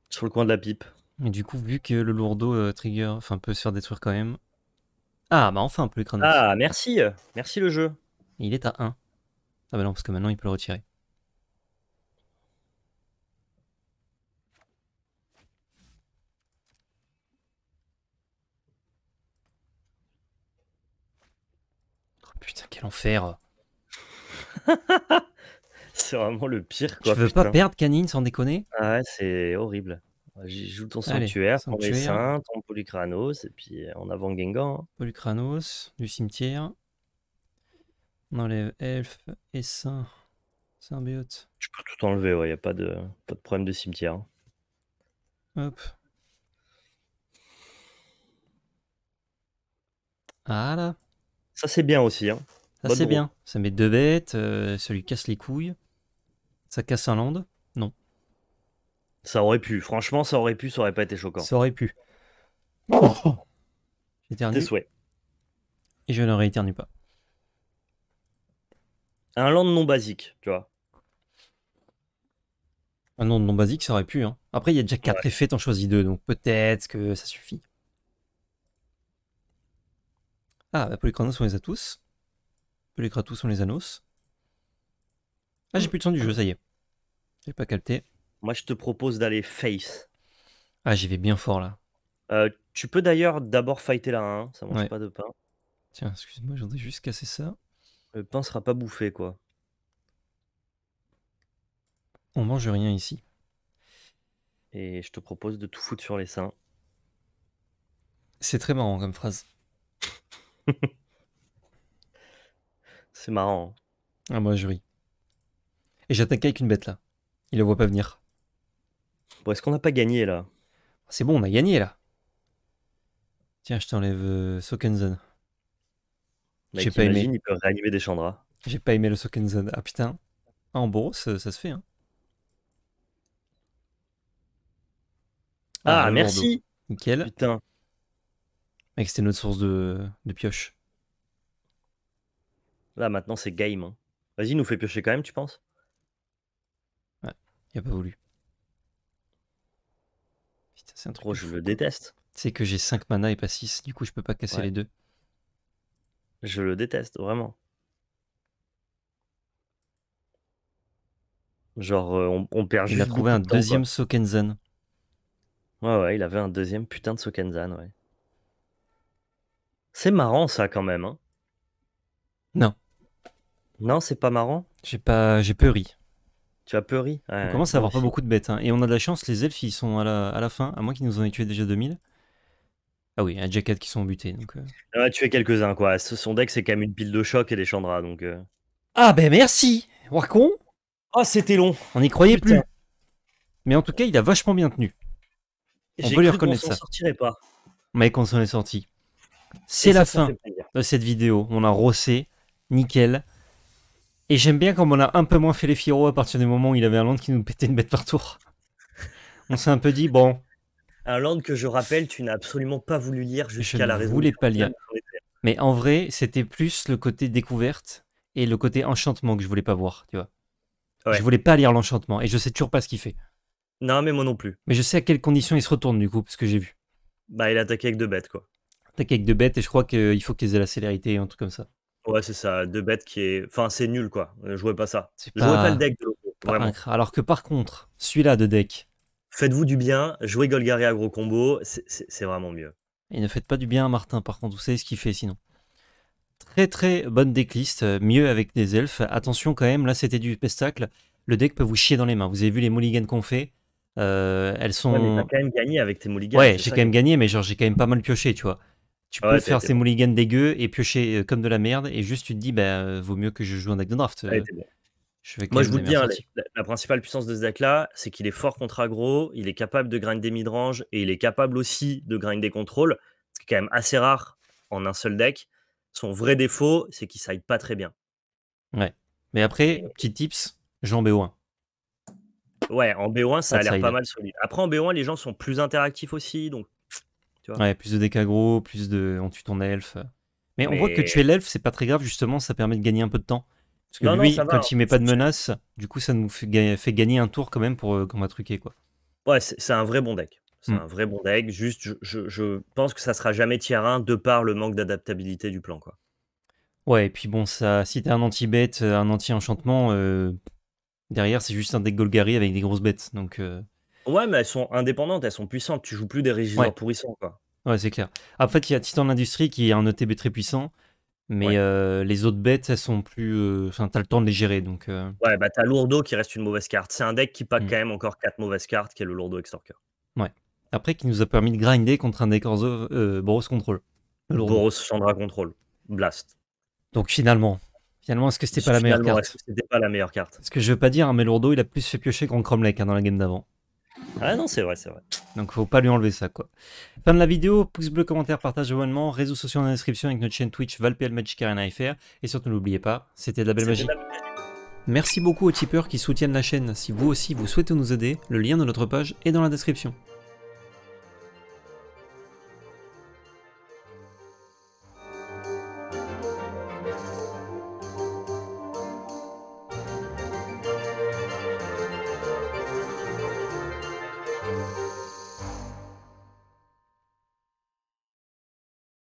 Sur le coin de la pipe. Et du coup, vu que le lourdeau euh, trigger, enfin peut se faire détruire quand même. Ah bah enfin, peu l'écran. Ah merci, merci le jeu. Il est à 1. Ah bah non, parce que maintenant il peut le retirer. Putain, quel enfer. c'est vraiment le pire. Quoi, je veux pas perdre Canine sans déconner. Ah ouais, c'est horrible. j'ai joue ton sanctuaire, ton sanctuaire. ton Polycranos, et puis euh, en avant Gengar. Hein. Polycranos, du cimetière. On enlève elf et saint. Symbiote. Je peux tout enlever, ouais, y a pas de, pas de problème de cimetière. Hein. Hop. Ah là. Ça, c'est bien aussi. Hein. Ça, c'est bien. Ça met deux bêtes, euh, ça lui casse les couilles. Ça casse un land. Non. Ça aurait pu. Franchement, ça aurait pu, ça aurait pas été choquant. Ça aurait pu. Oh J'éternue. Tes souhaits. Et je ne rééternue pas. Un land non basique, tu vois. Un land non basique, ça aurait pu. Hein. Après, il y a déjà quatre effets, t'en choisis deux, donc peut-être que ça suffit. Ah, bah, Polychronos, on les a tous. Polykratos, on les a Ah, j'ai plus de temps du jeu, ça y est. J'ai pas capté. Moi, je te propose d'aller face. Ah, j'y vais bien fort là. Euh, tu peux d'ailleurs d'abord fighter là, hein. ça mange pas de pain. Tiens, excuse-moi, j'en ai juste cassé ça. Le pain sera pas bouffé, quoi. On mange rien ici. Et je te propose de tout foutre sur les seins. C'est très marrant comme phrase. C'est marrant. Hein. Ah, moi, je ris. Et j'attaque avec une bête là. Il la voit pas venir. Bon, est-ce qu'on n'a pas gagné là C'est bon, on a gagné là. Tiens, je t'enlève euh, bah, J'ai pas aimé. Il peut réanimer des Chandras. J'ai pas aimé le Sokenzen. Ah putain. Ah, en bourse, ça, se fait. Hein. Ah, ah merci. Nickel. Putain. Mec, c'était notre source de, pioche. Là, maintenant, c'est game. Hein. Vas-y, nous fait piocher quand même, tu penses Ouais, il a pas voulu. Putain, c'est un je le déteste. C'est que j'ai 5 mana et pas 6, du coup, je peux pas casser les deux. Je le déteste, vraiment. Genre, euh, on, perd juste. Il a trouvé un deuxième Sokenzan Ouais, ouais, il avait un deuxième putain de Sokenzan ouais. C'est marrant ça quand même. Hein. Non. Non, c'est pas marrant. J'ai pas, j'ai peu ri. Tu as peu ri. on commence à avoir pas beaucoup de bêtes. Hein. Et on a de la chance, les elfes ils sont à la, fin, à moins qu'ils nous en aient tué déjà 2000. Ah oui, un jacket qui sont butés. Donc, On a tué quelques-uns quoi. Son deck c'est quand même une pile de choc et des chandras donc. Euh. Ah ben merci Warcon Oh ah, c'était long On y croyait plus Mais en tout cas il a vachement bien tenu. On peut lui reconnaître on ça. sortirait pas. Mais qu'on s'en est sorti. C'est la fin de cette vidéo. On a rossé, nickel. Et j'aime bien comme on a un peu moins fait les firo à partir du moment où il avait un land qui nous pétait une bête par tour. on s'est un peu dit, bon. Un land que je rappelle, tu n'as absolument pas voulu lire jusqu'à la raison. Je voulais pas lire. Mais en vrai, c'était plus le côté découverte et le côté enchantement que je voulais pas voir, tu vois. Je voulais pas lire l'enchantement et je sais toujours pas ce qu'il fait. Non, mais moi non plus. Mais je sais à quelles conditions il se retourne du coup, parce que j'ai vu. Bah, il attaqué avec deux bêtes, quoi. T'as qu'avec deux bêtes et je crois qu'il faut qu'ils aient la célérité, un truc comme ça. Ouais, c'est ça, deux bêtes qui est. Enfin, c'est nul quoi. Euh, jouez pas ça. Ne Jouez pas le deck de Alors que par contre, celui-là de deck. Faites-vous du bien, jouez Golgari à gros combo, c'est vraiment mieux. Et ne faites pas du bien à Martin par contre, vous savez ce qu'il fait sinon. Très très bonne decklist, euh, mieux avec des elfes. Attention quand même, là c'était du pestacle. Le deck peut vous chier dans les mains. Vous avez vu les mulligans qu'on fait euh, Elles sont. t'as quand même gagné avec tes mulligans. Ouais, j'ai quand même gagné, mais genre j'ai quand même pas mal pioché, tu vois. Tu peux faire ces mulligans dégueux et piocher euh, comme de la merde et juste tu te dis, bah, vaut mieux que je joue un deck ah, euh, de draft. je Moi, je vous le dis, hein, la, principale puissance de ce deck-là, c'est qu'il est fort contre aggro, il est capable de des midrange et il est capable aussi de grinder des ce qui est quand même assez rare en un seul deck. Son vrai défaut, c'est qu'il saille pas très bien. Ouais. Mais après, petit tips, joue en BO1. Ouais, en BO1, ça a l'air pas mal solide. Après, en BO1, les gens sont plus interactifs aussi, donc Ouais, plus de gros, plus de. On tue ton elfe. Mais, on voit que tuer l'elfe, c'est pas très grave, justement, ça permet de gagner un peu de temps. Parce que lui, quand il met pas de menace, du coup, ça nous fait, gagner un tour quand même pour euh, qu'on va truquer, quoi. Ouais, c'est un vrai bon deck. C'est hmm. un vrai bon deck. Juste, je, pense que ça sera jamais tier 1 de par le manque d'adaptabilité du plan, quoi. Ouais, et puis bon, ça, si t'es un anti-bête, euh, un anti-enchantement, euh, derrière, c'est juste un deck Golgari avec des grosses bêtes. Donc. Ouais, mais elles sont indépendantes, elles sont puissantes. Tu joues plus des régisseurs pourrissants, quoi. Ouais, c'est clair. En fait, il y a Titan de qui est un ETB très puissant, mais euh, les autres bêtes, elles sont plus. Euh, enfin, t'as le temps de les gérer, donc. Euh. Ouais, bah t'as Lourdeau qui reste une mauvaise carte. C'est un deck qui pack mm. quand même encore 4 mauvaises cartes, qui est le Lourdeau Extorker. Ouais. Après, qui nous a permis de grinder contre un deck Orzo, Boros Control. Boros Chandra Control. Blast. Donc finalement, Finalement, est-ce que c'était pas, la meilleure carte C'était pas la meilleure carte. Ce que je veux pas dire, hein, mais Lourdeau, il a plus fait piocher qu'en Cromleck hein, dans la game d'avant. Ah non, c'est vrai, c'est vrai. Donc faut pas lui enlever ça quoi. Fin de la vidéo, pouce bleu, commentaire, partage, abonnement, réseaux sociaux la description avec notre chaîne Twitch Valpl Magic Arena FR et surtout n'oubliez pas, c'était de la belle magie. Merci beaucoup aux tipeurs qui soutiennent la chaîne. Si vous aussi vous souhaitez nous aider, le lien de notre page est dans la description.